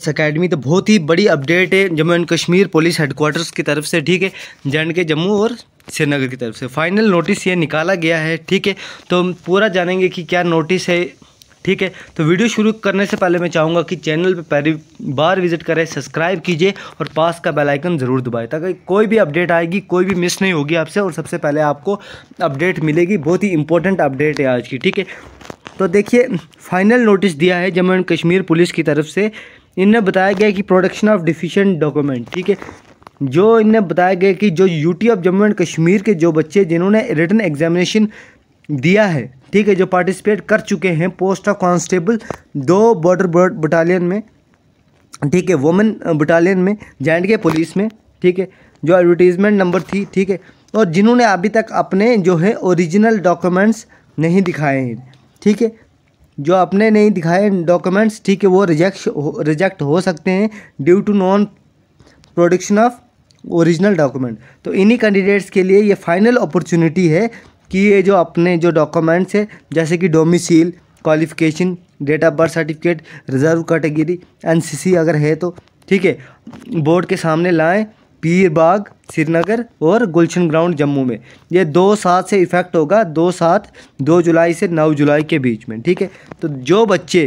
इस अकेडमी तो बहुत ही बड़ी अपडेट है Jammu and Kashmir police headquarters की तरफ से ठीक है जे एंड के जम्मू और श्रीनगर की तरफ से फाइनल नोटिस ये निकाला गया है ठीक है तो हम पूरा जानेंगे कि क्या नोटिस है ठीक है तो वीडियो शुरू करने से पहले मैं चाहूँगा कि चैनल पर पहली बार विजिट करें सब्सक्राइब कीजिए और पास का बेल आइकन ज़रूर दबाएं ताकि कोई भी अपडेट आएगी कोई भी मिस नहीं होगी आपसे और सबसे पहले आपको अपडेट मिलेगी बहुत ही इंपॉर्टेंट अपडेट है आज की ठीक है तो देखिए फाइनल नोटिस दिया है जम्मू एंड कश्मीर पुलिस की तरफ से इनने बताया गया कि प्रोडक्शन ऑफ डिफिशेंट डॉक्यूमेंट ठीक है जो इनने बताया गया कि जो UT of Jammu and Kashmir के जो बच्चे जिन्होंने रिटर्न एग्जामिनेशन दिया है ठीक है जो पार्टिसिपेट कर चुके हैं पोस्ट ऑफ कांस्टेबल दो बॉर्डर बटालियन में ठीक है वोमेन बटालियन में जे के पुलिस में ठीक है जो एडवर्टीज़मेंट नंबर थी ठीक है और जिन्होंने अभी तक अपने जो है ओरिजिनल डॉक्यूमेंट्स नहीं दिखाए हैं ठीक है जो आपने नहीं दिखाए डॉक्यूमेंट्स ठीक है वो रिजेक्ट रिजेक्ट हो सकते हैं due to non production of original document तो इन्हीं कैंडिडेट्स के लिए ये फाइनल अपॉर्चुनिटी है कि ये जो अपने जो डॉक्यूमेंट्स है जैसे कि domicile qualification date of birth certificate reserve category NCC अगर है तो ठीक है बोर्ड के सामने लाएँ पीर बाग श्रीनगर और गुलशन ग्राउंड जम्मू में ये दो सात से इफ़ेक्ट होगा दो सात दो जुलाई से नौ जुलाई के बीच में ठीक है तो जो बच्चे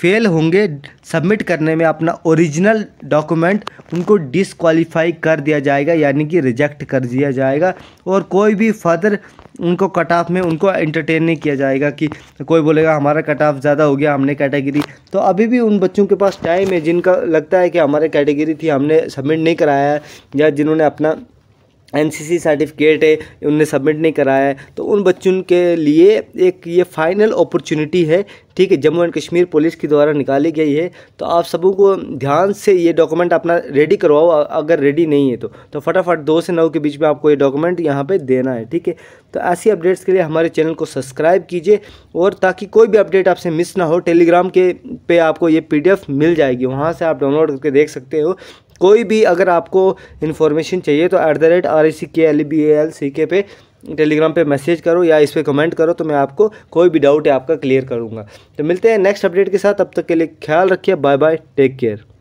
फेल होंगे सबमिट करने में अपना ओरिजिनल डॉक्यूमेंट उनको डिसक्वालीफाई कर दिया जाएगा यानी कि रिजेक्ट कर दिया जाएगा और कोई भी फर्दर उनको कट ऑफ में उनको एंटरटेन नहीं किया जाएगा कि कोई बोलेगा हमारा कट ऑफ ज़्यादा हो गया हमने कैटेगरी तो अभी भी उन बच्चों के पास टाइम है जिनका लगता है कि हमारे कैटेगरी थी हमने सबमिट नहीं कराया है या जिन्होंने अपना एन सर्टिफिकेट है उनने सबमिट नहीं कराया है तो उन बच्चों के लिए एक ये फाइनल अपॉर्चुनिटी है ठीक है जम्मू एंड कश्मीर पुलिस के द्वारा निकाली गई है तो आप सबों को ध्यान से ये डॉक्यूमेंट अपना रेडी करवाओ अगर रेडी नहीं है तो तो फटाफट दो से नौ के बीच में आपको ये डॉक्यूमेंट यहाँ पे देना है ठीक है तो ऐसी अपडेट्स के लिए हमारे चैनल को सब्सक्राइब कीजिए और ताकि कोई भी अपडेट आपसे मिस ना हो टेलीग्राम के पे आपको ये पी मिल जाएगी वहाँ से आप डाउनलोड करके देख सकते हो कोई भी अगर आपको इन्फॉर्मेशन चाहिए तो at the rate R A C K L B L C के पे टेलीग्राम पे मैसेज करो या इस पर कमेंट करो तो मैं आपको कोई भी डाउट है आपका क्लियर करूँगा तो मिलते हैं नेक्स्ट अपडेट के साथ अब तक के लिए ख्याल रखिए बाय बाय टेक केयर